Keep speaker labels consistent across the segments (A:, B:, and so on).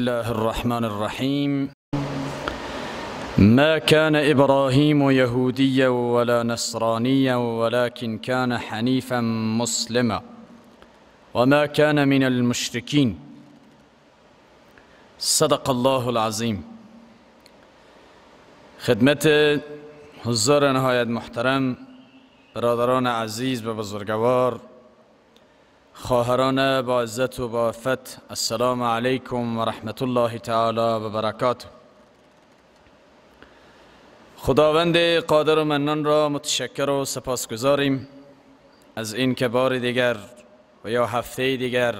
A: الله الرحمن الرحيم ما كان إبراهيم يهوديا ولا نصرانيا ولكن كان حنيفا مسلما وما كان من المشركين صدق الله العظيم خدمة حضور نهاية محترم برادران عزيز و خواهران با عزت و با السلام علیکم و رحمت الله تعالی و برکاته خداوند قادر و منان را متشکر و سپاس گذاریم از این که بار دیگر و یا هفته دیگر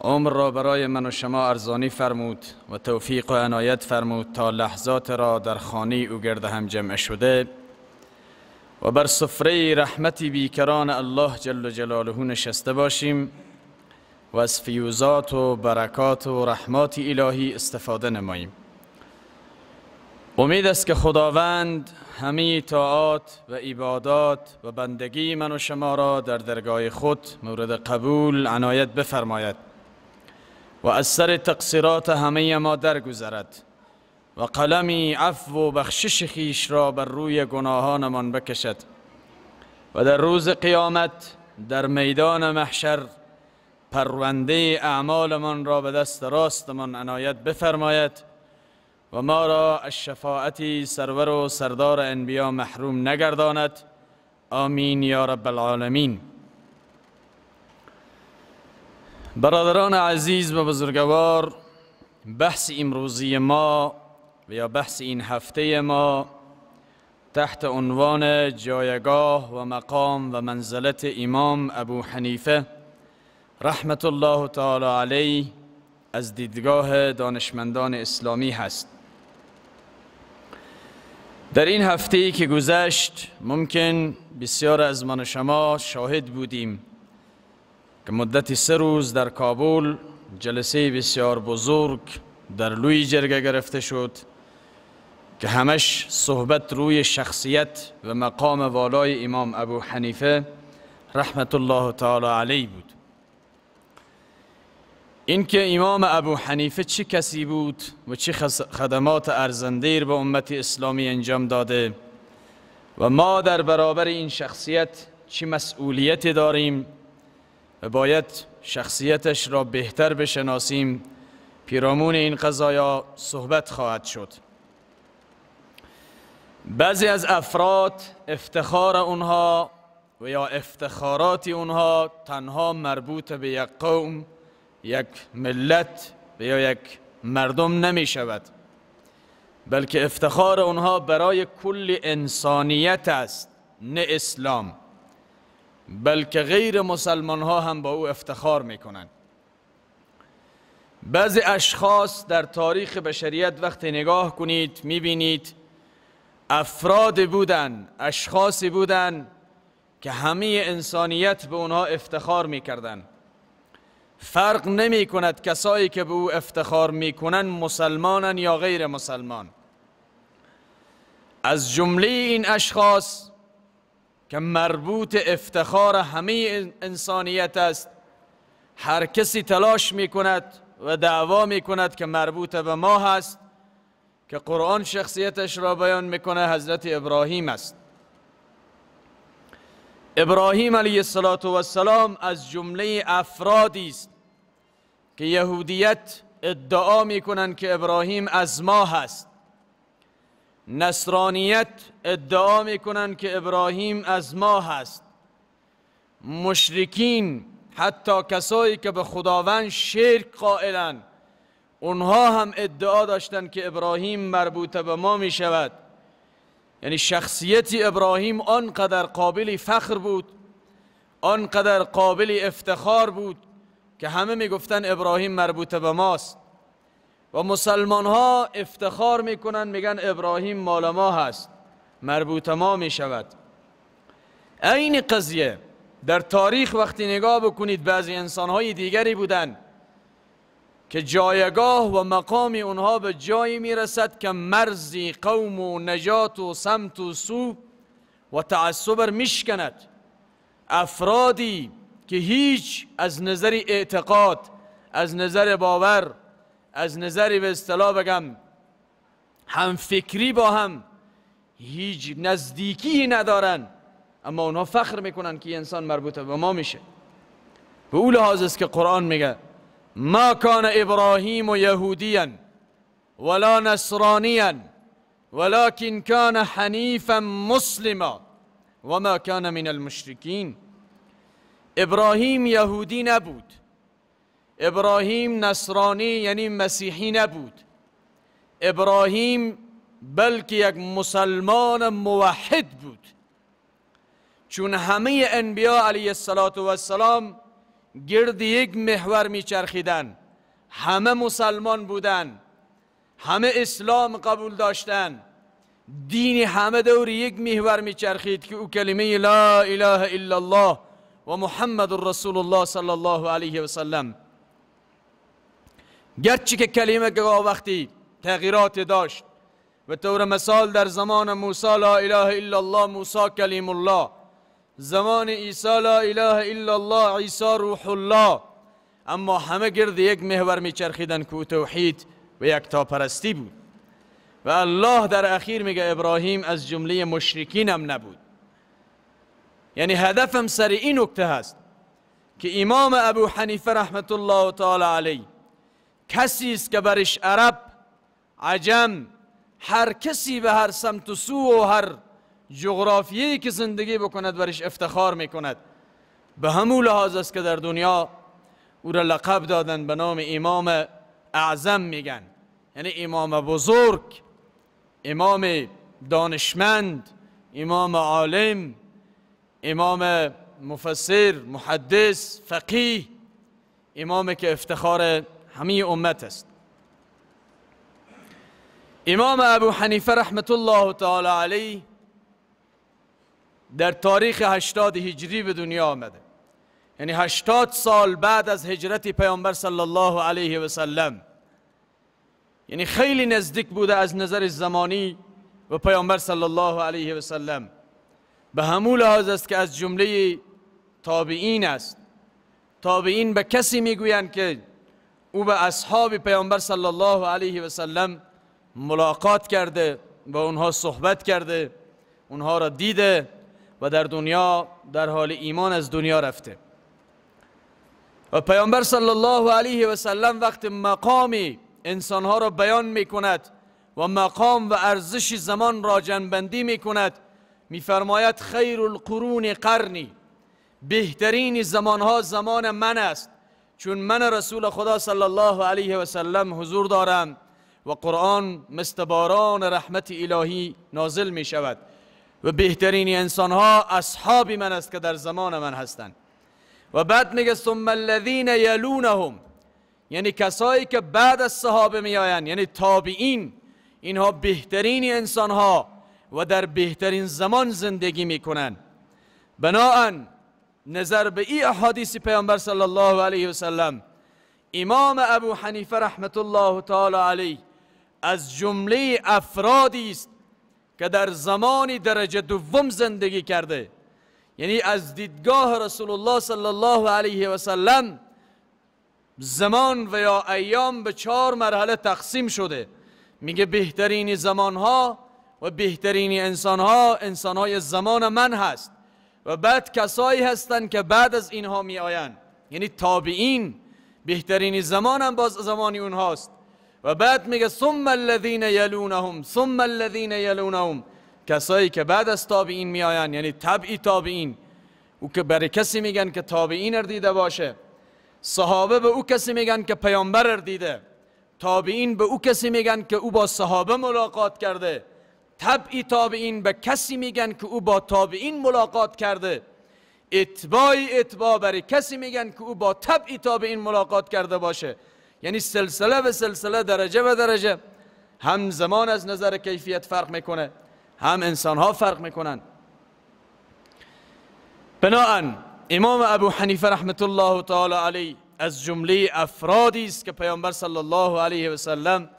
A: عمر را برای من و شما ارزانی فرمود و توفیق و عنایت فرمود تا لحظات را در خانه او گرد هم جمع شده و بر سفره رحمتی بیکران الله جل جلاله نشسته باشیم و از فیوزات و برکات و رحمات الهی استفاده نماییم امید است که خداوند همه طاعات و عبادات و بندگی من و شما را در درگاه خود مورد قبول عنایت بفرماید و از سر تقصیرات همه ما درگذرد و قلمی عفو و بخشش خیش را بر روی گناهانمان بکشد و در روز قیامت در میدان محشر پرونده اعمالمان را به دست راستمان عنایت بفرماید و ما را از شفاعتی سرور و سردار انبیا محروم نگرداند آمین یا رب العالمین برادران عزیز و بزرگوار بحث امروزی ما و یا بحث این هفته ما تحت عنوان جایگاه و مقام و منزلت امام ابو حنیفه رحمت الله تعالی علیه از دیدگاه دانشمندان اسلامی هست در این هفته ای که گذشت ممکن بسیار از من شما شاهد بودیم که مدت سه روز در کابل جلسه بسیار بزرگ در لوی جرگه گرفته شد که همش صحبت روی شخصیت و مقام والای امام ابو حنیفه رحمت الله تعالی علیه بود اینکه امام ابو حنیفه چه کسی بود و چه خدمات ارزنده به امت اسلامی انجام داده و ما در برابر این شخصیت چه مسئولیت داریم و باید شخصیتش را بهتر بشناسیم پیرامون این قضایا صحبت خواهد شد بعضی از افراد افتخار اونها و یا افتخارات اونها تنها مربوط به یک قوم یک ملت و یا یک مردم نمی شود بلکه افتخار اونها برای کل انسانیت است نه اسلام بلکه غیر مسلمان ها هم با او افتخار می کنند بعضی اشخاص در تاریخ بشریت وقتی نگاه کنید می بینید افراد بودن اشخاصی بودن که همه انسانیت به اونها افتخار میکردن فرق نمی کند کسایی که به او افتخار میکنن مسلمانن یا غیر مسلمان از جمله این اشخاص که مربوط افتخار همه انسانیت است هر کسی تلاش می کند و دعوا می کند که مربوط به ما هست که قرآن شخصیتش را بیان میکنه حضرت ابراهیم است ابراهیم علیه السلام از جمله افرادی است که یهودیت ادعا میکنند که ابراهیم از ما هست نصرانیت ادعا میکنند که ابراهیم از ما هست مشرکین حتی کسایی که به خداوند شرک قائلند اونها هم ادعا داشتند که ابراهیم مربوطه به ما می شود یعنی شخصیت ابراهیم آنقدر قابل فخر بود آنقدر قابل افتخار بود که همه می میگفتن ابراهیم مربوطه به ماست و مسلمان ها افتخار میکنن میگن ابراهیم مال ما هست مربوط ما می شود این قضیه در تاریخ وقتی نگاه بکنید بعضی انسان های دیگری بودند که جایگاه و مقام اونها به جایی میرسد که مرزی قوم و نجات و سمت و سو و تعصب میشکند افرادی که هیچ از نظر اعتقاد از نظر باور از نظر به اصطلاح بگم هم فکری با هم هیچ نزدیکی ندارن اما اونها فخر میکنن که انسان مربوط به ما میشه به اول لحاظ است که قرآن میگه ما كان إبراهيم يهوديا ولا نصرانيا ولكن كان حنيفا مسلما وما كان من المشركين إبراهيم يهودي نبود إبراهيم نصراني يعني مسيحي نبود إبراهيم بل یک مسلمان موحد بود چون همه انبیاء علیه السلام و السلام گرد یک محور میچرخیدن همه مسلمان بودن همه اسلام قبول داشتن دین همه دور یک محور میچرخید که او کلمه لا اله الا الله و محمد رسول الله صلی الله علیه و سلم گرچه که کلمه که وقتی تغییرات داشت و طور مثال در زمان موسی لا اله الا الله موسی کلیم الله زمان عیسی لا اله الا الله عیسی روح الله اما همه گرد یک محور میچرخیدن که توحید و یک پرستی بود و الله در اخیر میگه ابراهیم از جمله مشرکین هم نبود یعنی هدفم سر این نکته هست که امام ابو حنیفه رحمت الله تعالی علی کسی است که برش عرب عجم هر کسی به هر سمت و سو و هر جغرافیه‌ای که زندگی بکند برش افتخار میکند به همو لحاظ است که در دنیا او را لقب دادن به نام امام اعظم میگن یعنی امام بزرگ امام دانشمند امام عالم امام مفسر محدث فقیه امام که افتخار همه امت است امام ابو حنیفه رحمت الله تعالی علیه در تاریخ هشتاد هجری به دنیا آمده یعنی هشتاد سال بعد از هجرت پیامبر صلی الله علیه و یعنی خیلی نزدیک بوده از نظر زمانی و پیامبر صلی الله علیه و به همو لحاظ است که از جمله تابعین است تابعین به کسی میگویند که او به اصحاب پیامبر صلی الله علیه و ملاقات کرده با اونها صحبت کرده اونها را دیده و در دنیا در حال ایمان از دنیا رفته و پیامبر صلی الله علیه و سلم وقت مقام انسانها را بیان می کند و مقام و ارزش زمان را جنبندی می کند می فرماید خیر القرون قرنی بهترین زمانها زمان من است چون من رسول خدا صلی الله علیه و سلم حضور دارم و قرآن مستباران رحمت الهی نازل می شود و بهترین انسان ها اصحاب من است که در زمان من هستند و بعد میگه ثم الذین یلونهم یعنی کسایی که بعد از صحابه میآیند یعنی تابعین اینها بهترین انسان ها و در بهترین زمان زندگی میکنند بناان نظر به این احادیث پیامبر صلی الله علیه و سلم امام ابو حنیفه رحمت الله تعالی علیه از جمله افرادی است که در زمانی درجه دوم زندگی کرده یعنی از دیدگاه رسول الله صلی الله علیه و سلم زمان و یا ایام به چهار مرحله تقسیم شده میگه بهترین زمان ها و بهترین انسان ها انسان های زمان من هست و بعد کسایی هستند که بعد از اینها می یعنی تابعین بهترین زمان هم باز زمان اونهاست و بعد میگه ثم الذین یلونهم ثم الذین یلونهم کسایی که بعد از تابعین میآیند یعنی تبعی تابعین او که برای کسی میگن که تابعین رو دیده باشه صحابه به او کسی میگن که پیامبر رو دیده تابعین به او کسی میگن که او با صحابه ملاقات کرده تبعی تابعین به کسی میگن که او با تابعین ملاقات کرده اتباع اتباع برای کسی میگن که او با تبعی تابعین ملاقات کرده باشه یعنی سلسله به سلسله درجه به درجه هم زمان از نظر کیفیت فرق میکنه هم انسان ها فرق میکنن بناهن امام ابو حنیفه رحمت الله تعالی علی از جمله افرادی است که پیامبر صلی الله علیه و سلم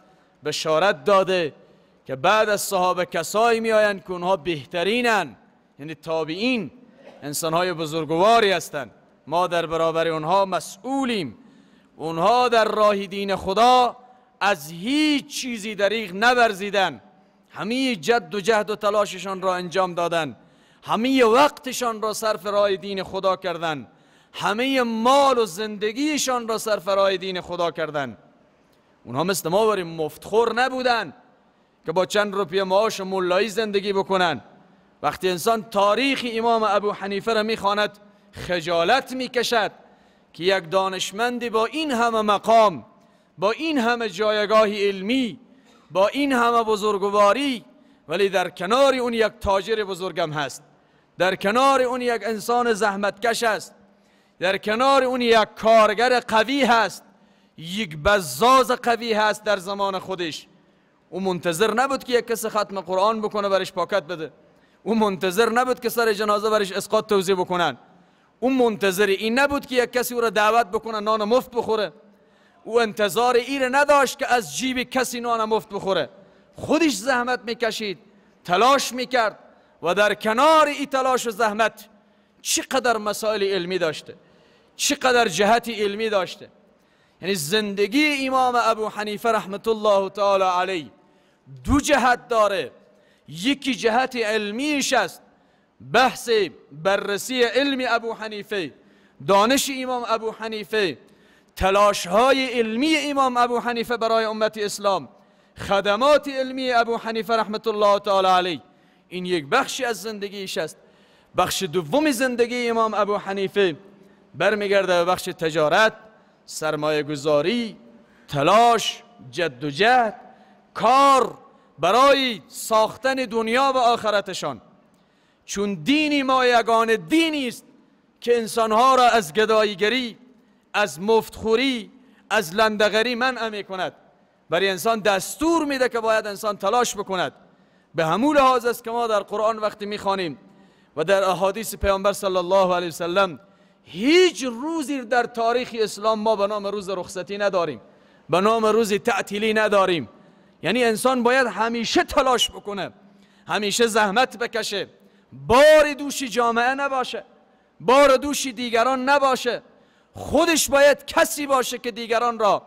A: بشارت داده که بعد از صحابه کسایی میآیند که اونها بهترینن یعنی تابعین های بزرگواری هستند ما در برابر اونها مسئولیم اونها در راه دین خدا از هیچ چیزی دریغ نبرزیدن همه جد و جهد و تلاششان را انجام دادن همه وقتشان را صرف راه دین خدا کردند همه مال و زندگیشان را صرف راه دین خدا کردن اونها مثل ما بریم مفتخور نبودن که با چند روپیه معاش و مولایی زندگی بکنن وقتی انسان تاریخ امام ابو حنیفه را میخواند خجالت میکشد که یک دانشمندی با این همه مقام با این همه جایگاه علمی با این همه بزرگواری ولی در کنار اون یک تاجر بزرگم هست در کنار اون یک انسان زحمتکش است در کنار اون یک کارگر قوی هست یک بزاز قوی هست در زمان خودش او منتظر نبود که یک کس ختم قرآن بکنه برش پاکت بده او منتظر نبود که سر جنازه برش اسقاط توضیح بکنن اون منتظر این نبود که یک کسی او را دعوت بکنه نان مفت بخوره او انتظار ایره نداشت که از جیب کسی نان مفت بخوره خودش زحمت میکشید تلاش میکرد و در کنار این تلاش و زحمت چقدر مسائل علمی داشته چقدر جهت علمی داشته یعنی زندگی امام ابو حنیفه رحمت الله تعالی علی دو جهت داره یکی جهت علمیش است بحث بررسی علم ابو حنیفه دانش امام ابو حنیفه تلاش های علمی امام ابو حنیفه برای امت اسلام خدمات علمی ابو حنیفه رحمت الله تعالی علیه این یک بخشی از زندگیش است بخش دوم زندگی امام ابو حنیفه برمیگرده به بخش تجارت سرمایه گذاری تلاش جد و جهد کار برای ساختن دنیا و آخرتشان چون دینی ما یگان دینی است که انسانها را از گدایگری از مفتخوری از لندغری منع می کند برای انسان دستور میده که باید انسان تلاش بکند به همون لحاظ است که ما در قرآن وقتی میخوانیم و در احادیث پیامبر صلی الله علیه وسلم هیچ روزی در تاریخ اسلام ما به نام روز رخصتی نداریم به نام روز تعطیلی نداریم یعنی انسان باید همیشه تلاش بکنه همیشه زحمت بکشه بار دوشی جامعه نباشه بار دوشی دیگران نباشه خودش باید کسی باشه که دیگران را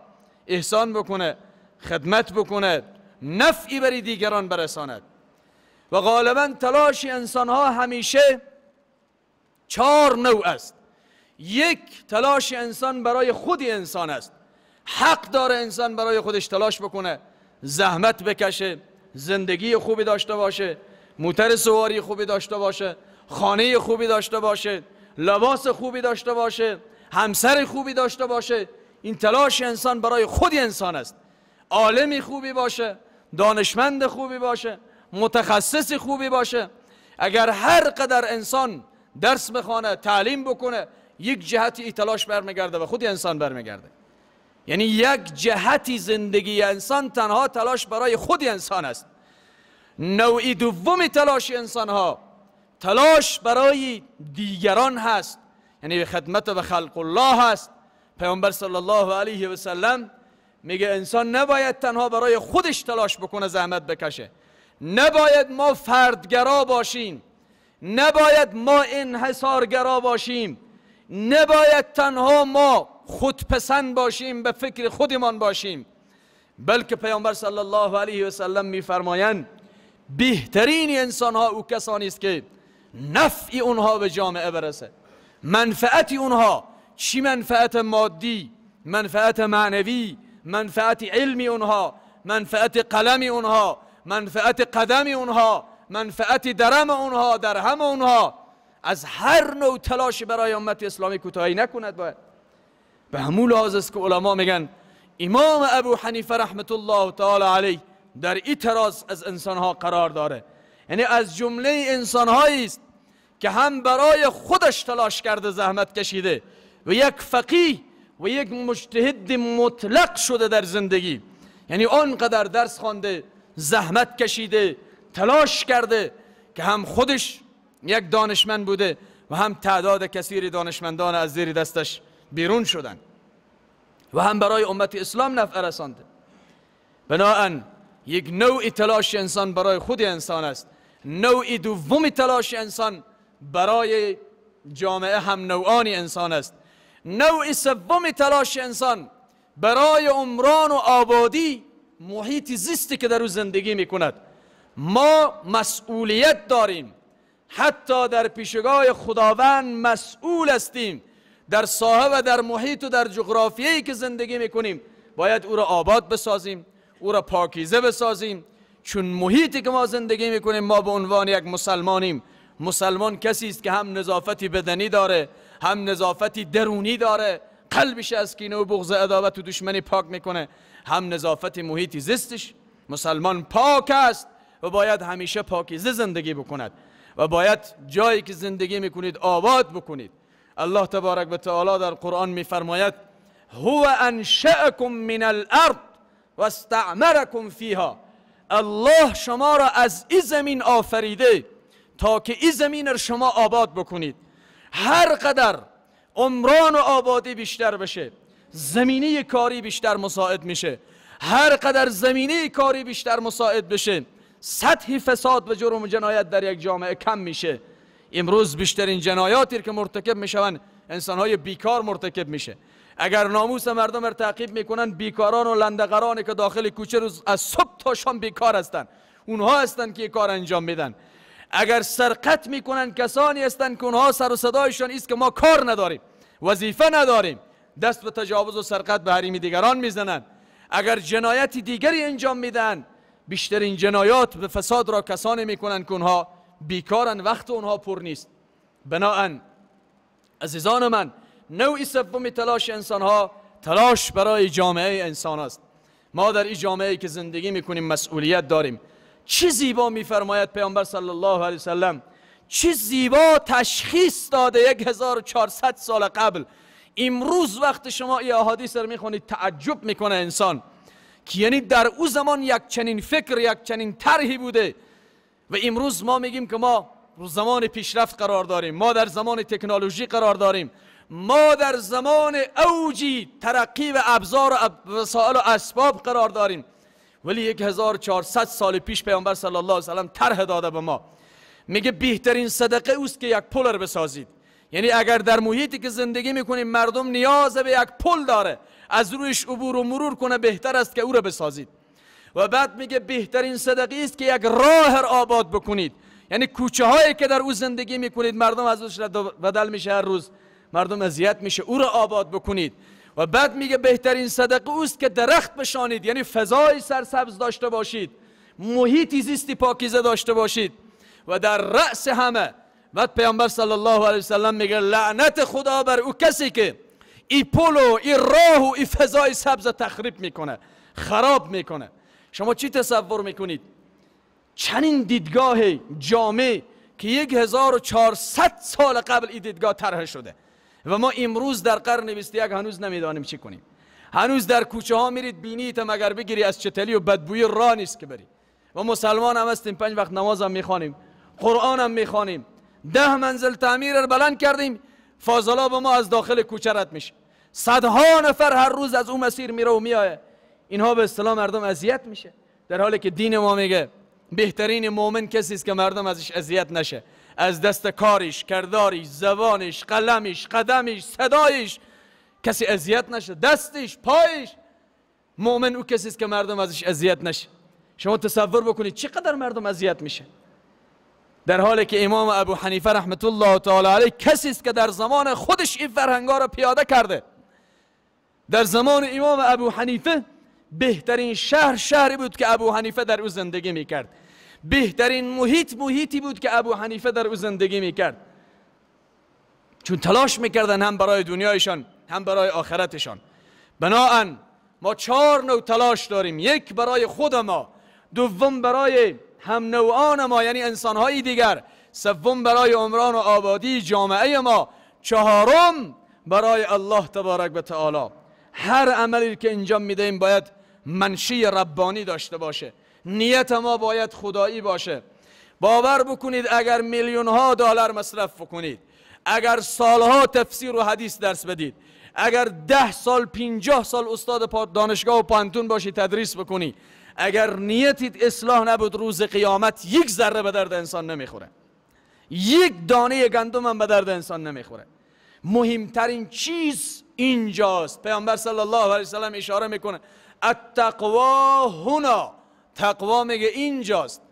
A: احسان بکنه خدمت بکنه نفعی بری دیگران برساند و غالبا تلاش انسان ها همیشه چهار نوع است یک تلاش انسان برای خود انسان است حق داره انسان برای خودش تلاش بکنه زحمت بکشه زندگی خوبی داشته باشه موتر سواری خوبی داشته باشه خانه خوبی داشته باشه لباس خوبی داشته باشه همسر خوبی داشته باشه این تلاش انسان برای خود انسان است عالمی خوبی باشه دانشمند خوبی باشه متخصص خوبی باشه اگر هر قدر انسان درس بخوانه تعلیم بکنه یک جهتی ای تلاش برمیگرده و خود انسان برمیگرده یعنی یک جهتی زندگی انسان تنها تلاش برای خود انسان است نوعی دوم تلاش انسان ها تلاش برای دیگران هست یعنی به خدمت و خلق الله هست پیامبر صلی الله علیه و سلم میگه انسان نباید تنها برای خودش تلاش بکنه زحمت بکشه نباید ما فردگرا باشیم نباید ما انحصارگرا باشیم نباید تنها ما خودپسند باشیم به فکر خودمان باشیم بلکه پیامبر صلی الله علیه و سلم میفرمایند بهترین انسان ها او کسانی است که نفع اونها به جامعه برسه منفعت اونها چی منفعت مادی منفعت معنوی منفعت علمی اونها منفعت قلمی اونها منفعت قدم اونها منفعت درم اونها درهم اونها از هر نوع تلاش برای امت اسلامی کوتاهی نکند باید به همون لحاظ است که علما میگن امام ابو حنیفه رحمت الله تعالی علیه در این تراز از انسانها قرار داره یعنی از جمله انسانهایی است که هم برای خودش تلاش کرده زحمت کشیده و یک فقیه و یک مجتهد مطلق شده در زندگی یعنی آنقدر درس خوانده زحمت کشیده تلاش کرده که هم خودش یک دانشمند بوده و هم تعداد کثیری دانشمندان از زیر دستش بیرون شدن و هم برای امت اسلام نفع رسانده بناهن یک نوع تلاش انسان برای خود انسان است نوع دوم تلاش انسان برای جامعه هم نوعانی انسان است نوع سوم تلاش انسان برای عمران و آبادی محیط زیستی که در او زندگی می کند ما مسئولیت داریم حتی در پیشگاه خداوند مسئول هستیم در ساحه و در محیط و در جغرافیایی که زندگی می کنیم باید او را آباد بسازیم او را پاکیزه بسازیم چون محیطی که ما زندگی میکنیم ما به عنوان یک مسلمانیم مسلمان کسی است که هم نظافتی بدنی داره هم نظافتی درونی داره قلبش از کینه و بغض عداوت و دشمنی پاک میکنه هم نظافت محیطی زیستش مسلمان پاک است و باید همیشه پاکیزه زندگی بکند و باید جایی که زندگی میکنید آباد بکنید الله تبارک و تعالی در قرآن میفرماید هو انشأکم من الارض و استعمرکم فیها الله شما را از این زمین آفریده تا که این زمین را شما آباد بکنید هر قدر عمران و آبادی بیشتر بشه زمینه کاری بیشتر مساعد میشه هر قدر زمینه کاری بیشتر مساعد بشه سطح فساد و جرم و جنایت در یک جامعه کم میشه امروز بیشترین جنایاتی که مرتکب میشوند انسانهای بیکار مرتکب میشه اگر ناموس مردم را تعقیب میکنن بیکاران و لندقرانی که داخل کوچه روز از صبح تا شام بیکار هستند اونها هستند که کار انجام میدن اگر سرقت میکنن کسانی هستند که اونها سر و صدایشان است که ما کار نداریم وظیفه نداریم دست به تجاوز و سرقت به حریم دیگران میزنند اگر جنایت دیگری انجام میدن بیشترین جنایات به فساد را کسانی میکنن که اونها بیکارن وقت اونها پر نیست بناهن عزیزان من نوعی سوم تلاش انسان ها تلاش برای جامعه انسان است ما در این جامعه که زندگی میکنیم مسئولیت داریم چه زیبا میفرماید پیامبر صلی الله علیه وسلم چه زیبا تشخیص داده 1400 سال قبل امروز وقت شما ای احادیث رو میخونید تعجب میکنه انسان که یعنی در او زمان یک چنین فکر یک چنین طرحی بوده و امروز ما میگیم که ما زمان پیشرفت قرار داریم ما در زمان تکنولوژی قرار داریم ما در زمان اوجی ترقی و ابزار و وسائل و اسباب قرار داریم ولی 1400 سال پیش پیامبر صلی الله علیه و طرح داده به ما میگه بهترین صدقه اوست که یک پولر بسازید یعنی اگر در محیطی که زندگی میکنیم مردم نیاز به یک پل داره از رویش عبور و مرور کنه بهتر است که او را بسازید و بعد میگه بهترین صدقه است که یک راه را آباد بکنید یعنی کوچه هایی که در او زندگی میکنید مردم از بدل میشه هر روز مردم اذیت میشه او را آباد بکنید و بعد میگه بهترین صدقه اوست که درخت بشانید یعنی فضای سرسبز داشته باشید محیطی زیستی پاکیزه داشته باشید و در رأس همه بعد پیامبر صلی الله علیه وسلم میگه لعنت خدا بر او کسی که ای پلو ای راه و ای فضای سبز تخریب میکنه خراب میکنه شما چی تصور میکنید چنین دیدگاه جامع که 1400 سال قبل ای دیدگاه طرح شده و ما امروز در قرن 21 هنوز نمیدانیم چی کنیم هنوز در کوچه ها میرید بینیت مگر بگیری از چتلی و بدبوی را نیست که بری و مسلمان هم هستیم پنج وقت نماز هم میخوانیم قرآن هم میخوانیم ده منزل تعمیر رو بلند کردیم فاضلا به ما از داخل کوچه رد میشه صدها نفر هر روز از اون مسیر میره و میآیه اینها به اصطلاح مردم اذیت میشه در حالی که دین ما میگه بهترین مؤمن کسی است که مردم ازش اذیت نشه از دست کارش کردارش زبانش قلمش قدمش صدایش کسی اذیت نشه دستش پایش مؤمن او کسی است که مردم ازش اذیت نشه شما تصور بکنید چقدر مردم اذیت میشه در حالی که امام ابو حنیفه رحمت الله تعالی علیه کسی است که در زمان خودش این فرهنگا را پیاده کرده در زمان امام ابو حنیفه بهترین شهر شهری بود که ابو حنیفه در او زندگی میکرد بهترین محیط محیطی بود که ابو حنیفه در او زندگی میکرد چون تلاش میکردن هم برای دنیایشان هم برای آخرتشان بناهن ما چهار نوع تلاش داریم یک برای خود ما دوم برای هم نوعان ما یعنی انسانهای دیگر سوم برای عمران و آبادی جامعه ما چهارم برای الله تبارک و تعالی هر عملی که انجام میدهیم باید منشی ربانی داشته باشه نیت ما باید خدایی باشه باور بکنید اگر میلیون ها دلار مصرف بکنید اگر سالها تفسیر و حدیث درس بدید اگر ده سال پنجاه سال استاد دانشگاه و پانتون باشی تدریس بکنی اگر نیتید اصلاح نبود روز قیامت یک ذره به درد انسان نمیخوره یک دانه گندم هم به درد انسان نمیخوره مهمترین چیز اینجاست پیامبر صلی الله علیه و اشاره میکنه التقوا هنا تقوا میگه اینجاست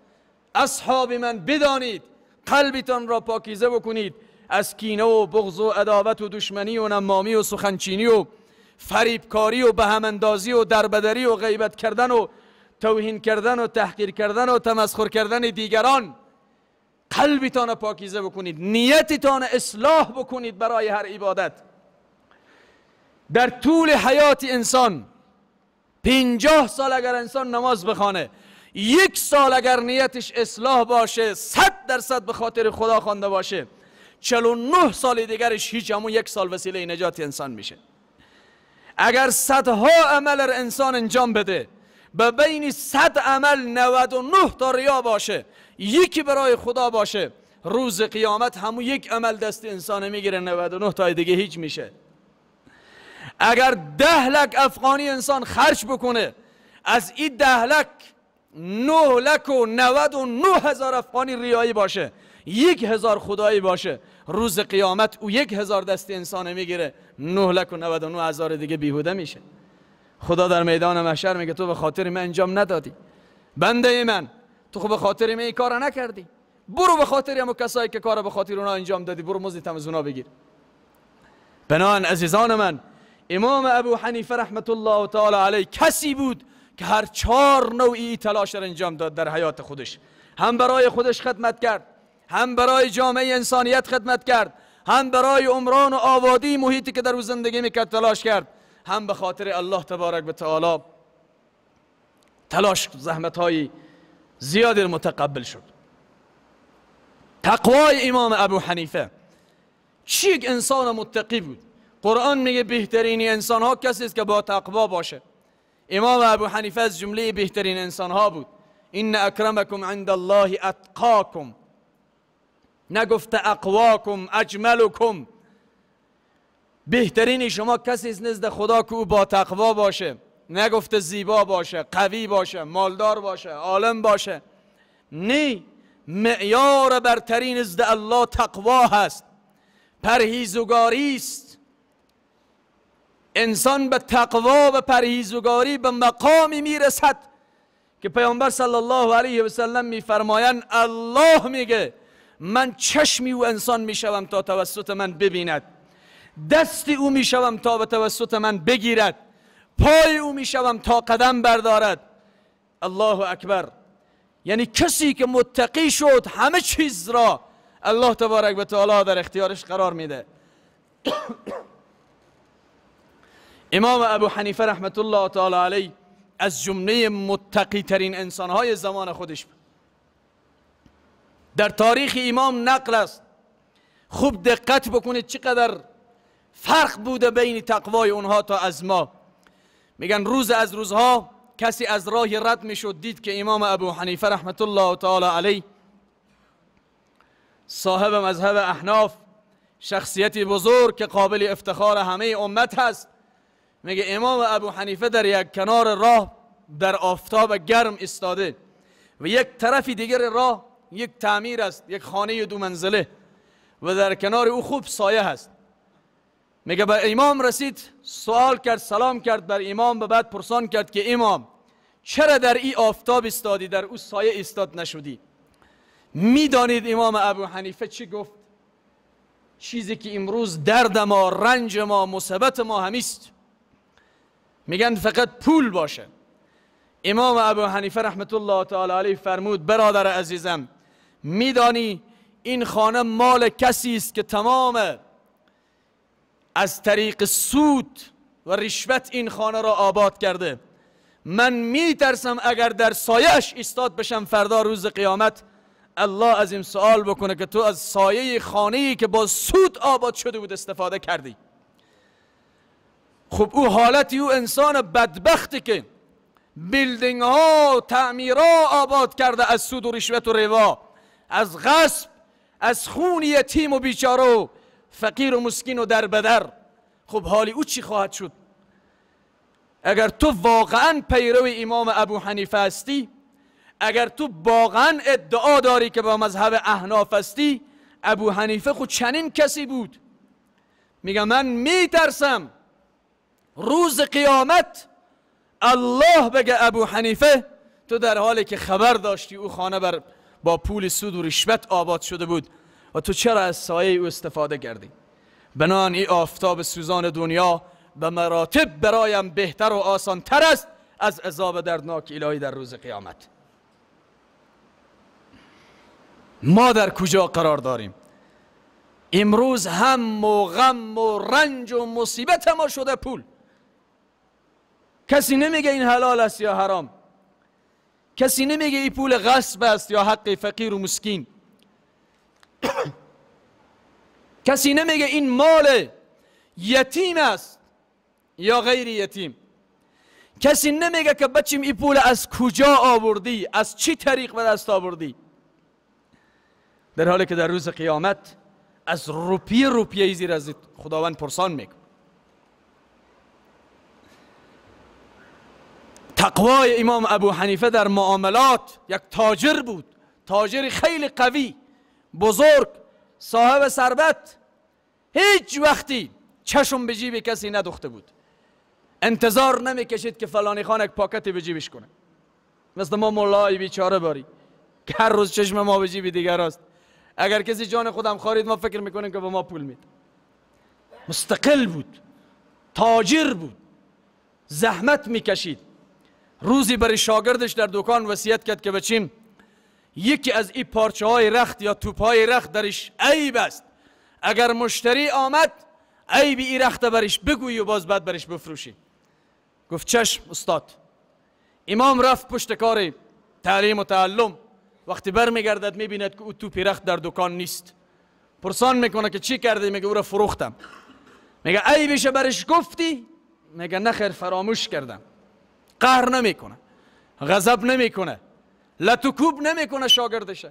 A: اصحاب من بدانید قلبتان را پاکیزه بکنید از کینه و بغض و عداوت و دشمنی و نمامی و سخنچینی و فریبکاری و اندازی و دربدری و غیبت کردن و توهین کردن و تحقیر کردن و تمسخر کردن دیگران قلبتان پاکیزه بکنید نیتتان اصلاح بکنید برای هر عبادت در طول حیات انسان پنجاه سال اگر انسان نماز بخوانه یک سال اگر نیتش اصلاح باشه صد درصد به خاطر خدا خوانده باشه چلو نه سال دیگرش هیچ همون یک سال وسیله نجات انسان میشه اگر صدها عمل را انسان انجام بده به بین صد عمل 99 تا ریا باشه یکی برای خدا باشه روز قیامت همون یک عمل دست انسان میگیره 99 تا دیگه هیچ میشه اگر ده لک افغانی انسان خرج بکنه از این ده لک نه لک و نود و نه هزار افغانی ریایی باشه یک هزار خدایی باشه روز قیامت او یک هزار دست انسان میگیره نه لک و نود و نه هزار دیگه بیهوده میشه خدا در میدان محشر میگه تو به خاطر من انجام ندادی بنده من تو خب به خاطر من این کار نکردی برو به خاطر هم کسایی که کار به خاطر اونا انجام دادی برو مزدی تم از بگیر بنان عزیزان من امام ابو حنیفه رحمت الله تعالی علیه کسی بود که هر چهار نوعی تلاش را انجام داد در حیات خودش هم برای خودش خدمت کرد هم برای جامعه انسانیت خدمت کرد هم برای عمران و آبادی محیطی که در او زندگی میکرد تلاش کرد هم به خاطر الله تبارک به تعالی تلاش زحمت های زیادی متقبل شد تقوای امام ابو حنیفه چی انسان متقی بود قرآن میگه بهترین انسان ها کسی است که با تقوا باشه امام ابو حنیفه از جمله بهترین انسان ها بود این اکرمکم عند الله اتقاکم نگفته اقواکم اجملکم بهترین شما کسی است نزد خدا که او با تقوا باشه نگفته زیبا باشه قوی باشه مالدار باشه عالم باشه نی معیار برترین نزد الله تقوا هست پرهیزگاری است انسان به تقوا و پرهیزگاری به مقامی میرسد که پیامبر صلی الله علیه و سلم میفرمایند الله میگه من چشمی او انسان میشوم تا توسط من ببیند دست او میشوم تا به توسط من بگیرد پای او میشوم تا قدم بردارد الله اکبر یعنی کسی که متقی شد همه چیز را الله تبارک و تعالی در اختیارش قرار میده امام ابو حنیفه رحمت الله تعالی علی از جمله متقی ترین های زمان خودش در تاریخ امام نقل است خوب دقت بکنید چقدر فرق بوده بین تقوای اونها تا از ما میگن روز از روزها کسی از راه رد میشد دید که امام ابو حنیفه رحمت الله تعالی علی صاحب مذهب احناف شخصیتی بزرگ که قابل افتخار همه امت هست میگه امام ابو حنیفه در یک کنار راه در آفتاب گرم استاده و یک طرف دیگر راه یک تعمیر است یک خانه دو منزله و در کنار او خوب سایه هست میگه به امام رسید سوال کرد سلام کرد بر امام به بعد پرسان کرد که امام چرا در ای آفتاب استادی در او سایه استاد نشدی میدانید امام ابو حنیفه چی گفت چیزی که امروز درد ما رنج ما مصیبت ما همیست میگن فقط پول باشه امام ابو حنیفه رحمت الله تعالی علیه فرمود برادر عزیزم میدانی این خانه مال کسی است که تمام از طریق سود و رشوت این خانه را آباد کرده من میترسم اگر در سایش ایستاد بشم فردا روز قیامت الله از این سوال بکنه که تو از سایه خانه که با سود آباد شده بود استفاده کردی خب او حالتی او انسان بدبختی که بیلدنگ ها تعمیرا آباد کرده از سود و رشوت و روا از غصب از خون یتیم و بیچاره و فقیر و مسکین و در بدر خب حالی او چی خواهد شد اگر تو واقعا پیرو امام ابو حنیفه هستی اگر تو واقعا ادعا داری که با مذهب احناف هستی ابو حنیفه خود چنین کسی بود میگم من میترسم روز قیامت الله بگه ابو حنیفه تو در حالی که خبر داشتی او خانه بر با پول سود و رشوت آباد شده بود و تو چرا از سایه او استفاده کردی بنان این آفتاب سوزان دنیا به مراتب برایم بهتر و آسان تر است از عذاب دردناک الهی در روز قیامت ما در کجا قرار داریم امروز هم و غم و رنج و مصیبت ما شده پول کسی نمیگه این حلال است یا حرام کسی نمیگه این پول غصب است یا حق فقیر و مسکین کسی نمیگه این مال یتیم است یا غیر یتیم کسی نمیگه که بچیم این پول از کجا آوردی از چی طریق به دست آوردی در حالی که در روز قیامت از روپیه روپیه زیر از خداوند پرسان میکن تقوای امام ابو حنیفه در معاملات یک تاجر بود تاجر خیلی قوی بزرگ صاحب ثروت هیچ وقتی چشم به جیب کسی ندخته بود انتظار نمی کشید که فلانی خان یک پاکت به جیبش کنه مثل ما ملای بیچاره باری که هر روز چشم ما به جیب دیگر است اگر کسی جان خودم خارید ما فکر میکنیم که به ما پول میده مستقل بود تاجر بود زحمت میکشید روزی برای شاگردش در دکان وصیت کرد که بچیم یکی از این پارچه های رخت یا توپ های رخت درش عیب است اگر مشتری آمد عیب این رخت برش بگویی و باز بعد برش بفروشی گفت چشم استاد امام رفت پشت کار تعلیم و تعلم وقتی برمیگردد میبیند که او توپی رخت در دکان نیست پرسان میکنه که چی کرده میگه او را فروختم میگه عیبش برش گفتی میگه نخیر فراموش کردم قهر نمیکنه غضب نمیکنه لتوکوب نمیکنه شاگردشه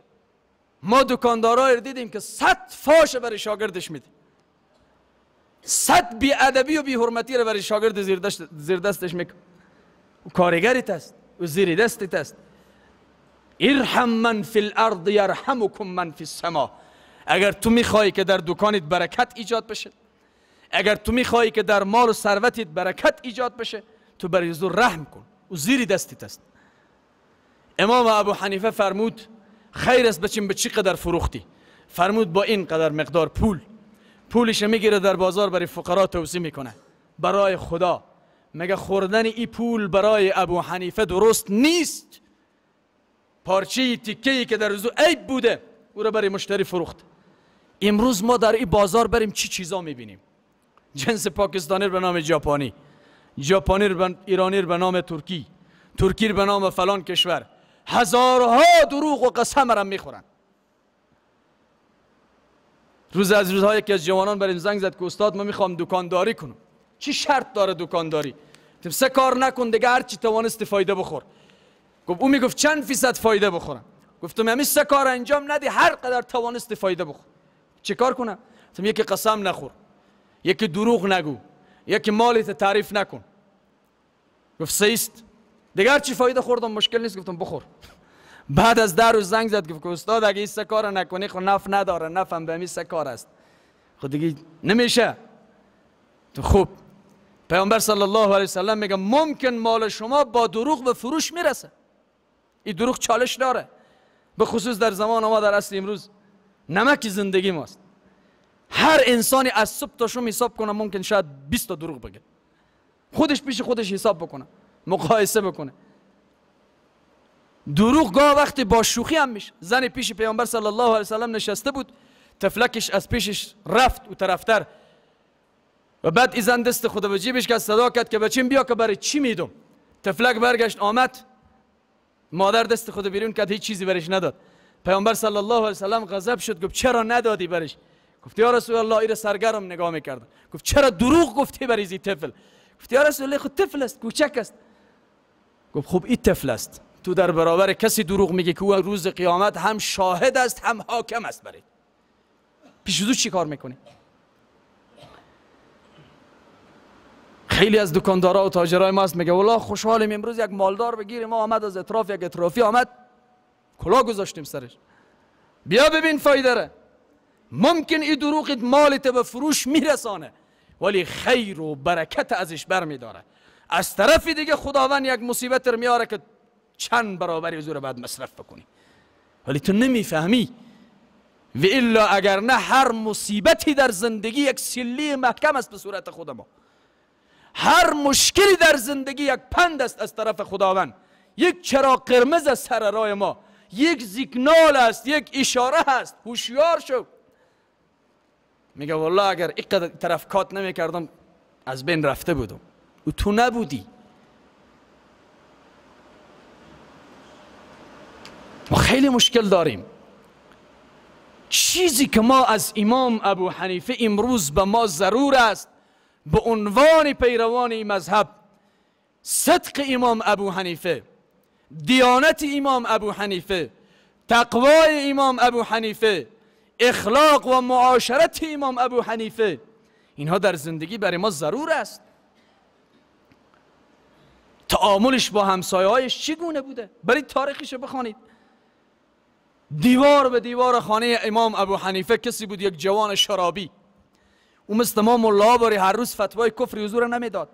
A: ما رو دیدیم که صد فاش برای شاگردش میده صد بی ادبی و بی حرمتی رو برای شاگرد زیر, دست زیر دستش میکنه کارگریت است و زیر دستت است ارحم من فی الارض یرحمکم من فی السما اگر تو میخوای که در دکانت برکت ایجاد بشه اگر تو میخوای که در مال و ثروتت برکت ایجاد بشه تو بر یزدور رحم کن او زیر دستت است امام ابو حنیفه فرمود خیر است بچین به چی قدر فروختی فرمود با این قدر مقدار پول پولش میگیره در بازار برای فقرا توزیع میکنه برای خدا مگه خوردن این پول برای ابو حنیفه درست نیست پارچه تیکه ای که در روز عیب بوده او را برای مشتری فروخت امروز ما در این بازار بریم چی چیزا میبینیم جنس پاکستانی به نام ژاپنی ژاپنی بن... ایرانی به نام ترکی ترکی به نام فلان کشور هزارها دروغ و قسم را میخورن روز از روزها یکی از جوانان بریم زنگ زد که استاد ما میخوام دکانداری کنم چی شرط داره دکانداری گفتم سه کار نکن دیگه هر چی توانستی فایده بخور گفت او میگفت چند فیصد فایده بخورم گفتم همین سه کار انجام ندی هرقدر قدر توانستی فایده بخور چی کار کنم گفتم یکی قسم نخور یکی دروغ نگو یکی مالت تعریف نکن گفت سیست دیگر چی فایده خوردم مشکل نیست گفتم بخور بعد از در روز زنگ زد گفت استاد اگه این کار نکنی خو خب نف نداره نفم به سه کار است خود خب دیگه نمیشه تو خوب پیامبر صلی الله علیه وسلم میگه ممکن مال شما با دروغ به فروش میرسه این دروغ چالش داره به خصوص در زمان ما در اصل امروز نمک زندگی ماست هر انسانی از صبح تا شم حساب کنه ممکن شاید 20 تا دروغ بگه خودش پیش خودش حساب بکنه مقایسه بکنه دروغ گاه وقتی با شوخی هم میشه زن پیش پیامبر صلی الله علیه وسلم نشسته بود تفلکش از پیشش رفت و طرفتر و بعد زن دست خدا به جیبش که صدا کرد که بچین بیا که برای چی میدم تفلک برگشت آمد مادر دست خود بیرون کرد هیچ چیزی برش نداد پیامبر صلی الله علیه وسلم غضب شد گفت چرا ندادی برش گفت یا رسول الله ایره سرگرم نگاه میکرد گفت چرا دروغ گفتی برای زی گفت یا رسول الله خود طفل است کوچک است گفت خب این طفل است تو در برابر کسی دروغ میگی که او روز قیامت هم شاهد است هم حاکم است برای پیش چی کار میکنی خیلی از دکاندارا و تاجرای ما است میگه والله خوشحالیم امروز یک مالدار بگیریم ما آمد از اطراف یک اطرافی آمد کلا گذاشتیم سرش بیا ببین فایده ممکن این دروغت مالت به فروش میرسانه ولی خیر و برکت ازش برمیداره. از طرف دیگه خداوند یک مصیبت رو میاره که چند برابری زور بعد مصرف بکنی ولی تو نمیفهمی و الا اگر نه هر مصیبتی در زندگی یک سلی محکم است به صورت خود ما هر مشکلی در زندگی یک پند است از طرف خداوند یک چرا قرمز از سر رای ما یک زیگنال است یک اشاره است هوشیار شو میگه والله اگر این طرف کات نمیکردم از بین رفته بودم او تو نبودی ما خیلی مشکل داریم چیزی که ما از امام ابو حنیفه امروز به ما ضرور است به عنوان پیروان مذهب صدق امام ابو حنیفه دیانت امام ابو حنیفه تقوای امام ابو حنیفه اخلاق و معاشرت امام ابو حنیفه اینها در زندگی برای ما ضرور است تعاملش با همسایه هایش چگونه بوده برید تاریخش بخوانید دیوار به دیوار خانه امام ابو حنیفه کسی بود یک جوان شرابی او مثل ما باری هر روز فتوای کفری حضور نمیداد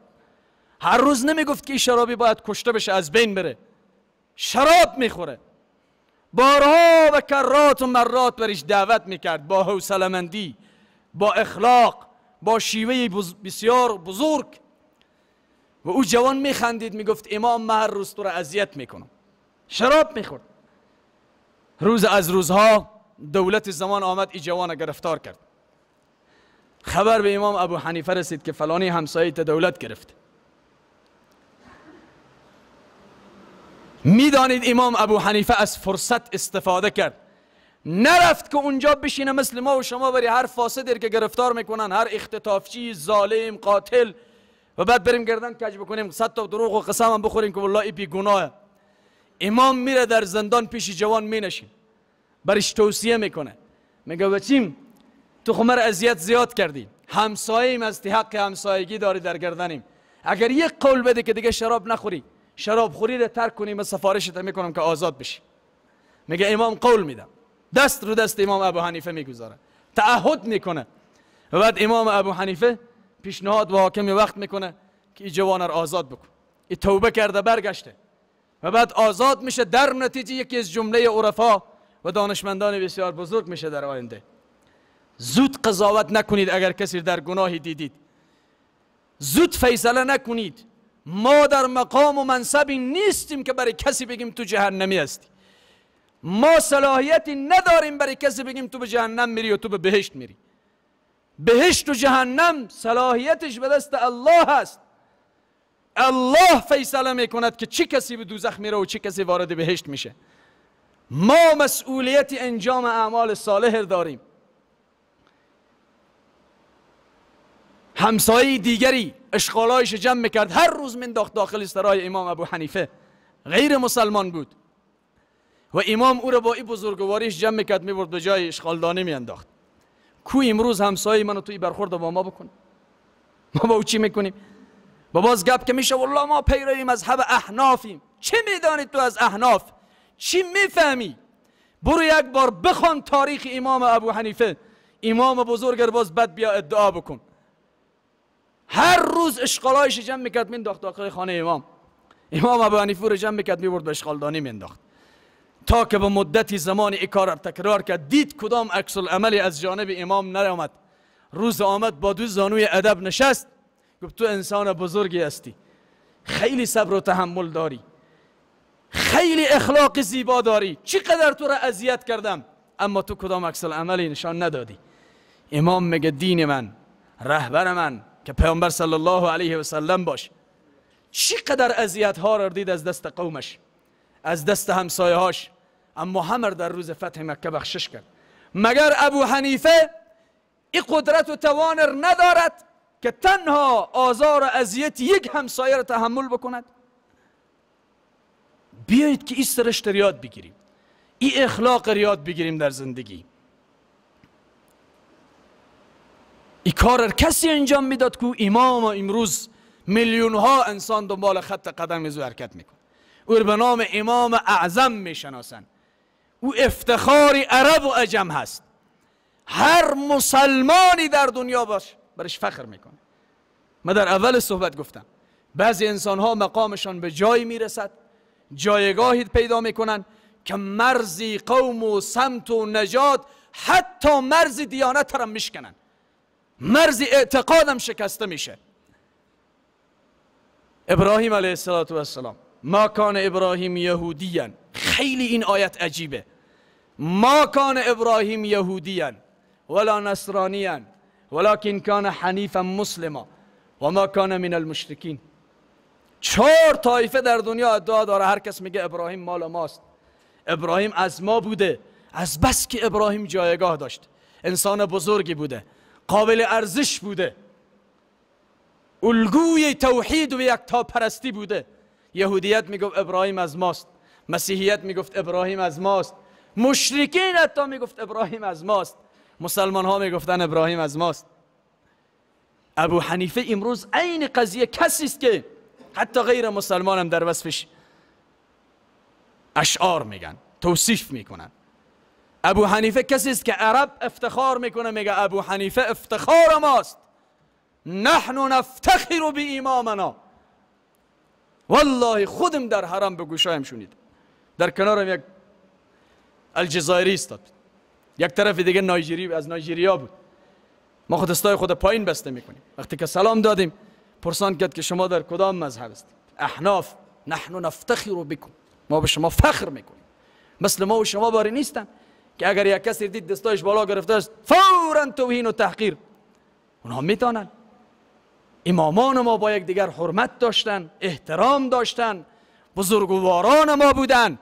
A: هر روز نمیگفت که این شرابی باید کشته بشه از بین بره شراب میخوره بارها و کرات و مرات برش دعوت میکرد با حوصلمندی با اخلاق با شیوه بسیار بزرگ و او جوان میخندید میگفت امام ما هر روز تو را اذیت میکنم شراب میخورد روز از روزها دولت زمان آمد ای جوان گرفتار کرد خبر به امام ابو حنیفه رسید که فلانی همسایه دولت گرفت میدانید امام ابو حنیفه از فرصت استفاده کرد نرفت که اونجا بشینه مثل ما و شما بری هر فاسدی که گرفتار میکنن هر اختطافچی ظالم قاتل و بعد بریم گردن کج بکنیم صد تا دروغ و قسم هم بخوریم که والله بی گناه امام میره در زندان پیش جوان مینشین برش توصیه میکنه میگه بچیم تو خمر اذیت زیاد کردی همسایه از حق همسایگی داری در گردنیم اگر یک قول بده که دیگه شراب نخوری شراب خوری را ترک کنی من سفارشت میکنم که آزاد بشی میگه امام قول میدم دست رو دست امام ابو حنیفه میگذاره تعهد میکنه و بعد امام ابو حنیفه پیشنهاد و حاکم وقت میکنه که این جوان را آزاد بکن این توبه کرده برگشته و بعد آزاد میشه در نتیجه یکی از جمله عرفا و دانشمندان بسیار بزرگ میشه در آینده زود قضاوت نکنید اگر کسی در گناهی دیدید زود فیصله نکنید ما در مقام و منصبی نیستیم که برای کسی بگیم تو جهنمی هستی ما صلاحیتی نداریم برای کسی بگیم تو به جهنم میری و تو به بهشت میری بهشت و جهنم صلاحیتش به دست الله هست الله فیصله میکند که چه کسی به دوزخ میره و چه کسی وارد بهشت میشه ما مسئولیت انجام اعمال صالح داریم همسایی دیگری اشغالایش جمع میکرد هر روز منداخت داخل سرای امام ابو حنیفه غیر مسلمان بود و امام او را با این بزرگواریش جمع میکرد میبرد به جای اشغالدانه میانداخت کو امروز همسایی منو توی برخورد با ما بکن ما با او چی میکنیم با باز گپ که میشه والله ما پیروی مذهب احنافیم چه میدانی تو از احناف چی میفهمی برو یک بار بخوان تاریخ امام ابو حنیفه امام بزرگ باز بد بیا ادعا بکن هر روز اشغالایش جمع میکرد مینداخت داخل خانه امام امام ابو حنیفه رو جمع میکرد میبرد به اشغالدانی مینداخت تا که به مدتی زمان این کار تکرار کرد دید کدام عکس عملی از جانب امام نیامد روز آمد با دو زانوی ادب نشست گفت تو انسان بزرگی هستی خیلی صبر و تحمل داری خیلی اخلاق زیبا داری چقدر تو را اذیت کردم اما تو کدام عکس عملی نشان ندادی امام میگه دین من رهبر من که پیامبر صلی الله علیه و سلم باش چقدر اذیت ها را دید از دست قومش از دست همسایه هاش اما همر در روز فتح مکه بخشش کرد مگر ابو حنیفه این قدرت و توانر ندارد که تنها آزار و اذیت یک همسایه را تحمل بکند بیایید که این سرشت یاد بگیریم این اخلاق ریاد بگیریم در زندگی این کار کسی انجام میداد که امام امروز میلیون ها انسان دنبال خط قدم او حرکت میکنه او به نام امام اعظم میشناسن او افتخار عرب و عجم هست هر مسلمانی در دنیا باش برش فخر میکنه ما در اول صحبت گفتم بعضی انسان ها مقامشان به جایی میرسد جایگاهی پیدا میکنن که مرزی قوم و سمت و نجات حتی مرزی دیانت هم میشکنن مرز اعتقادم شکسته میشه ابراهیم علیه السلام ما کان ابراهیم یهودیان خیلی این آیت عجیبه ما کان ابراهیم یهودیان ولا نصرانیان ولیکن کان حنیفا مسلما و ما کان من المشرکین چهار طایفه در دنیا ادعا داره هر کس میگه ابراهیم مال ماست ابراهیم از ما بوده از بس که ابراهیم جایگاه داشت انسان بزرگی بوده قابل ارزش بوده الگوی توحید و تا پرستی بوده یهودیت میگفت ابراهیم از ماست مسیحیت میگفت ابراهیم از ماست مشرکین حتی میگفت ابراهیم از ماست مسلمان ها میگفتن ابراهیم از ماست ابو حنیفه امروز عین قضیه کسی است که حتی غیر مسلمان هم در وصفش اشعار میگن توصیف میکنن ابو حنیفه کسی است که عرب افتخار میکنه میگه ابو حنیفه افتخار ماست نحن نفتخر به امامنا والله خودم در حرم به گوشایم شنید در کنارم یک الجزائری استاد یک طرف دیگه نایجری از نایجریا بود ما خود استای خود پایین بسته میکنیم وقتی که سلام دادیم پرسان کرد که شما در کدام مذهب هستید احناف نحن نفتخر بکن ما به شما فخر میکنیم مثل ما و شما باری نیستن که اگر یک کسی دید دستایش بالا گرفته است فورا توهین و تحقیر اونها میتونن امامان ما با یک دیگر حرمت داشتن احترام داشتن بزرگواران ما بودن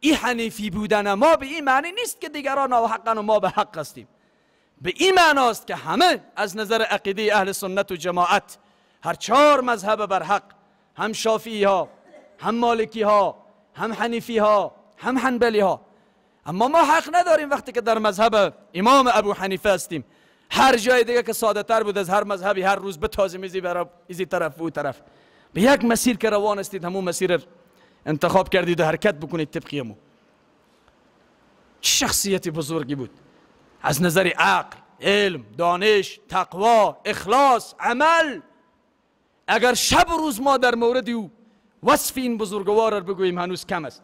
A: این حنیفی بودن ما به این معنی نیست که دیگران ناحقن و ما به حق هستیم به این معناست که همه از نظر عقیده اهل سنت و جماعت هر چهار مذهب بر حق هم شافعی ها هم مالکی ها هم حنیفی ها هم حنبلی ها اما ما حق نداریم وقتی که در مذهب امام ابو حنیفه هستیم هر جای دیگه که ساده تر بود از هر مذهبی هر روز تازه میزی برای ازی طرف و طرف به یک مسیر که روان هستید همون مسیر انتخاب کردید و حرکت بکنید طبقی مو چه شخصیت بزرگی بود از نظر عقل علم دانش تقوا اخلاص عمل اگر شب و روز ما در مورد او وصف این بزرگوار رو بگوییم هنوز کم است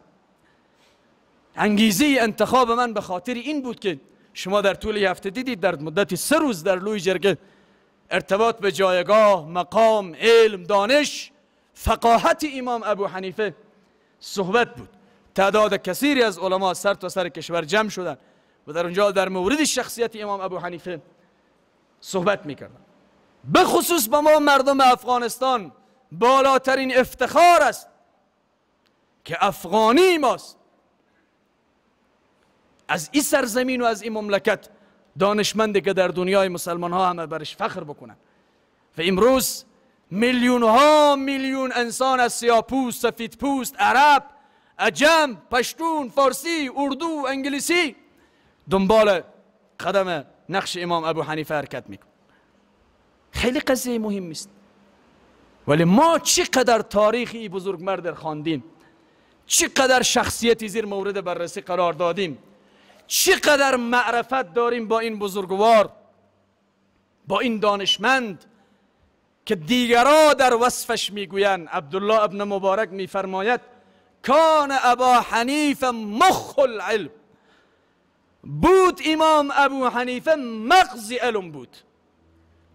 A: انگیزه انتخاب من به خاطر این بود که شما در طول هفته دیدید در مدت سه روز در لوی جرگه ارتباط به جایگاه مقام علم دانش فقاهت امام ابو حنیفه صحبت بود تعداد کثیری از علما سر تا سر کشور جمع شدن و در اونجا در مورد شخصیت امام ابو حنیفه صحبت میکردن به خصوص به ما مردم افغانستان بالاترین افتخار است که افغانی ماست از این سرزمین و از این مملکت دانشمندی که در دنیای مسلمان ها همه برش فخر بکنن و امروز میلیون ها میلیون انسان از سیاپوست، سفیدپوست، عرب، عجم، پشتون، فارسی، اردو، انگلیسی دنبال قدم نقش امام ابو حنیفه حرکت میکن خیلی قضیه مهم است ولی ما چقدر تاریخ تاریخی بزرگ مرد خواندیم چقدر شخصیتی زیر مورد بررسی قرار دادیم چقدر معرفت داریم با این بزرگوار با این دانشمند که دیگرا در وصفش میگویند عبدالله ابن مبارک میفرماید کان ابا حنیفه مخ العلم بود امام ابو حنیفه مغز علم بود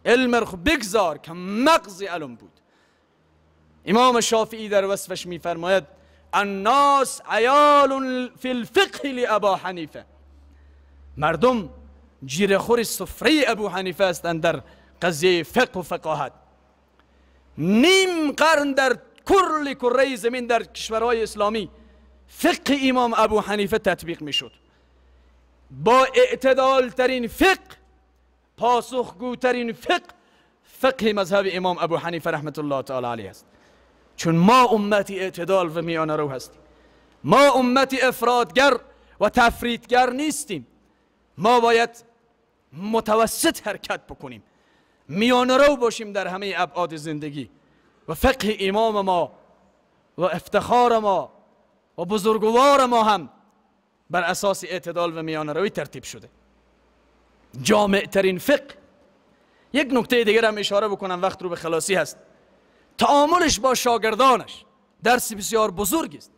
A: علم رو خب بگذار که مغز علم بود امام شافعی در وصفش میفرماید الناس عیال فی الفقه لابا حنیفه مردم خور سفره ابو حنیفه هستند در قضیه فقه و فقاهت نیم قرن در کل کره زمین در کشورهای اسلامی فقه امام ابو حنیفه تطبیق میشد با اعتدال ترین فقه پاسخگوترین فقه فقه مذهب امام ابو حنیفه رحمت الله تعالی علیه است چون ما امت اعتدال و میانه رو هستیم ما امت افرادگر و تفریدگر نیستیم ما باید متوسط حرکت بکنیم میان رو باشیم در همه ابعاد زندگی و فقه امام ما و افتخار ما و بزرگوار ما هم بر اساس اعتدال و میان ترتیب شده جامع ترین فقه یک نکته دیگر هم اشاره بکنم وقت رو به خلاصی هست تعاملش با شاگردانش درس بسیار بزرگی است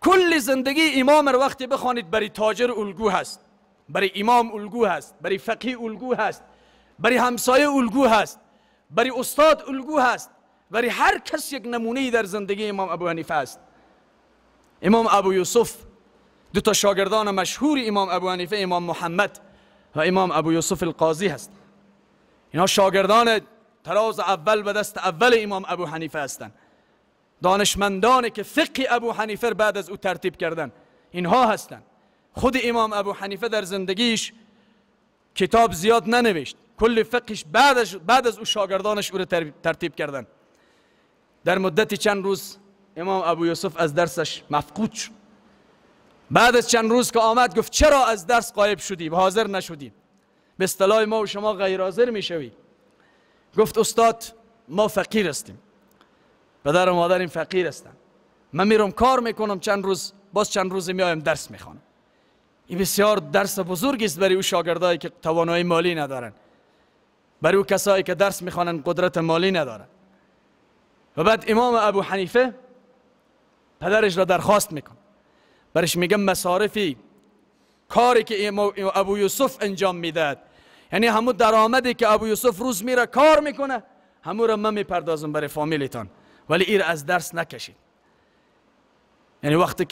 A: کل زندگی امام رو وقتی بخوانید بری تاجر الگو هست برای امام الگو هست برای فقیه الگو هست برای همسایه الگو هست برای استاد الگو هست برای هر کس یک نمونه در زندگی امام ابو حنیفه است امام ابو یوسف دو تا شاگردان مشهور امام ابو حنیفه امام محمد و امام ابو یوسف القاضی هست اینها شاگردان تراز اول و دست اول امام ابو حنیفه هستند دانشمندانی که فقه ابو حنیفه بعد از او ترتیب کردن اینها هستند خود امام ابو حنیفه در زندگیش کتاب زیاد ننوشت کل فقهش بعدش بعد از او شاگردانش او ترتیب کردن در مدت چند روز امام ابو یوسف از درسش مفقود شد بعد از چند روز که آمد گفت چرا از درس قایب شدی حاضر نشدی به اصطلاح ما و شما غیر حاضر میشوی گفت استاد ما فقیر هستیم پدر و این فقیر هستن من میرم کار میکنم چند روز باز چند روز میایم درس میخوانم این بسیار درس بزرگی است برای او شاگردایی که توانایی مالی ندارن برای او کسایی که درس میخوانند قدرت مالی ندارن و بعد امام ابو حنیفه پدرش را درخواست میکن برش میگم مصارفی کاری که ابو یوسف انجام میداد یعنی همون درآمدی که ابو یوسف روز میره کار میکنه همون را من میپردازم برای فامیلتان ولی ایر از درس نکشید یعنی وقتی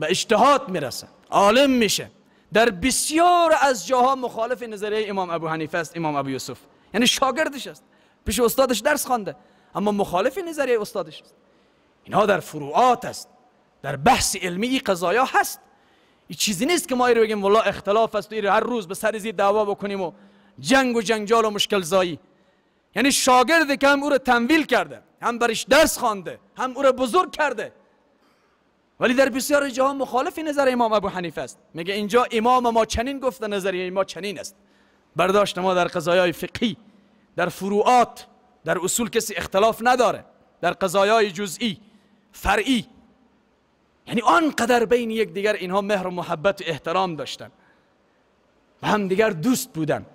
A: به اجتهاد میرسه عالم میشه در بسیار از جاها مخالف نظریه امام ابو حنیفه است امام ابو یوسف یعنی شاگردش است پیش استادش درس خوانده اما مخالف نظریه استادش است اینها در فروعات است در بحث علمی قضایا هست این چیزی نیست که ما رو بگیم والله اختلاف است و هر روز به سر زیر دعوا بکنیم و جنگ و جنجال و مشکل زایی یعنی شاگرد که هم او رو تنویل کرده هم برش درس خوانده هم او رو بزرگ کرده ولی در بسیاری جاها مخالف نظر امام ابو حنیفه است میگه اینجا امام ما چنین گفته نظریه ما چنین است برداشت ما در قضایای فقهی در فروعات در اصول کسی اختلاف نداره در قضایای جزئی فرعی یعنی آنقدر بین یکدیگر اینها مهر و محبت و احترام داشتن و هم دیگر دوست بودن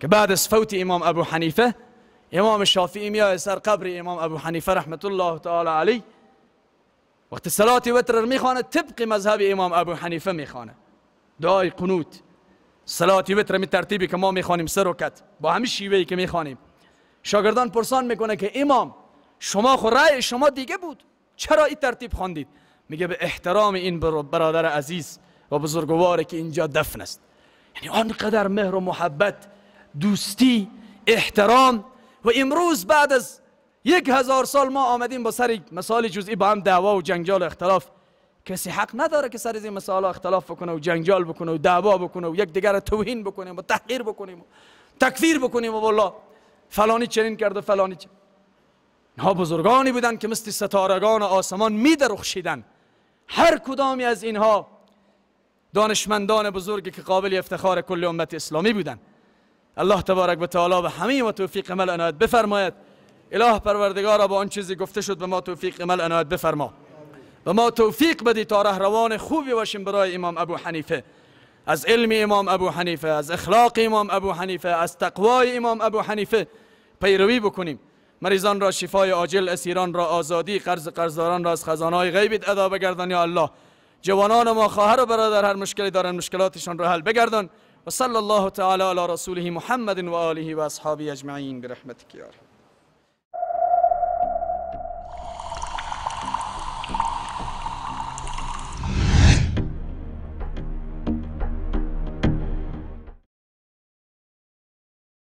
A: که بعد از فوت امام ابو حنیفه امام شافعی میاد سر قبر امام ابو حنیفه رحمت الله تعالی علیه وقت صلات وتر رو میخوانه طبق مذهب امام ابو حنیفه میخوانه دعای قنوت صلات وتر می ترتیبی که ما میخوانیم و کت با همین شیوهی که میخوانیم شاگردان پرسان میکنه که امام شما خو رأی شما دیگه بود چرا این ترتیب خواندید میگه به احترام این برادر عزیز و بزرگوار که اینجا دفن است یعنی آنقدر مهر و محبت دوستی احترام و امروز بعد از یک هزار سال ما آمدیم با سر مثال جزئی با هم دعوا و جنجال و اختلاف کسی حق نداره که سر این مسائل اختلاف بکنه و جنجال بکنه و دعوا بکنه و یک دیگر توهین بکنیم و تحقیر بکنیم و تکفیر بکنیم و والله فلانی چنین و فلانی چنین اینها بزرگانی بودن که مثل ستارگان آسمان می درخشیدن هر کدامی از اینها دانشمندان بزرگی که قابل افتخار کل امت اسلامی بودن. الله تبارک و تعالی به همه و توفیق عمل بفرماید اله پروردگارا با آن چیزی گفته شد به ما توفیق عمل عنایت بفرما و ما توفیق بدی تا رهروان خوبی باشیم برای امام ابو حنیفه از علم امام ابو حنیفه از اخلاق امام ابو حنیفه از تقوای امام ابو حنیفه پیروی بکنیم مریضان را شفای عاجل اسیران را آزادی قرض قرضداران را از خزانهای غیبت ادا بگردان یا الله جوانان ما خواهر و برادر هر مشکلی دارن مشکلاتشان را حل بگردان و صلی الله تعالی علی رسوله محمد و آله و اصحاب اجمعین برحمتک یا